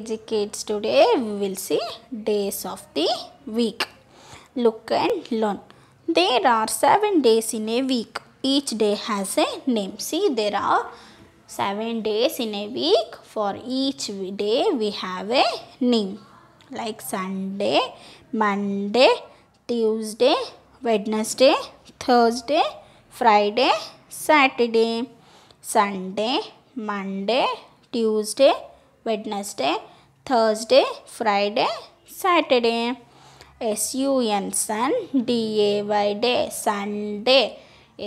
kg kids today we will see days of the week look and learn there are seven days in a week each day has a name see there are seven days in a week for each day we have a name like sunday monday tuesday wednesday thursday friday saturday sunday monday tuesday Wednesday Thursday Friday Saturday S U N sun D A Y day Sunday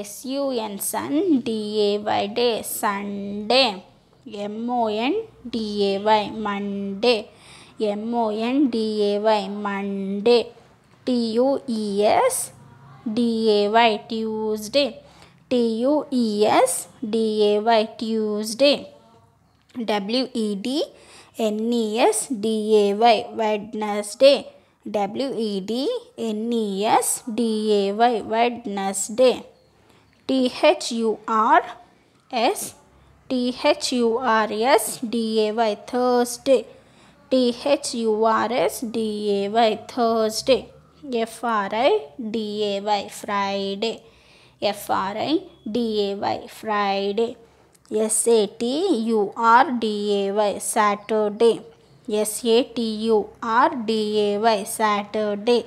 S U N sun D A Y day Sunday M O N D A Y Monday M O N D A Y Monday T U S D A Y Tuesday T U S D A Y Tuesday W E N S D A Y Wednesday W E N S D A Y Wednesday T H U R S T H U R S D A Y Thursday T H U R S D A Y Thursday F R I D A Y Friday F R I D A Y Friday S A T U R D A Y Saturday S A T U R D A Y Saturday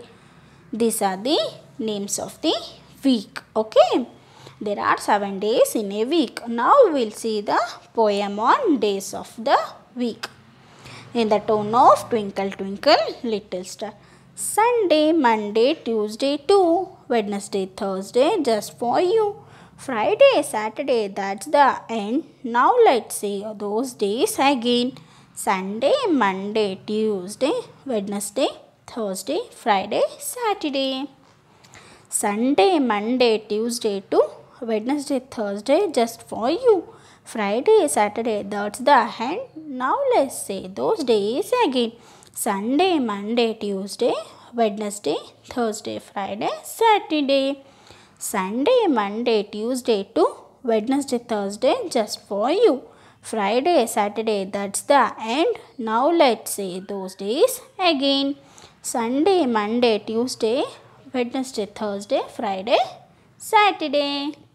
these are the names of the week okay there are 7 days in a week now we'll see the poem on days of the week in the tone of twinkle twinkle little star sunday monday tuesday two, wednesday thursday just for you Friday, Saturday, that's the end. Now let's see those days again. Sunday, Monday, Tuesday, Wednesday, Thursday, Friday, Saturday. Sunday, Monday, Tuesday to Wednesday, Thursday just for you. Friday, Saturday, that's the end. Now let's say those days again. Sunday, Monday, Tuesday, Wednesday, Thursday, Friday, Saturday. Sunday, Monday, Tuesday to Wednesday, Thursday just for you. Friday, Saturday, that's the end. Now let's say those days again. Sunday, Monday, Tuesday, Wednesday, Thursday, Friday, Saturday.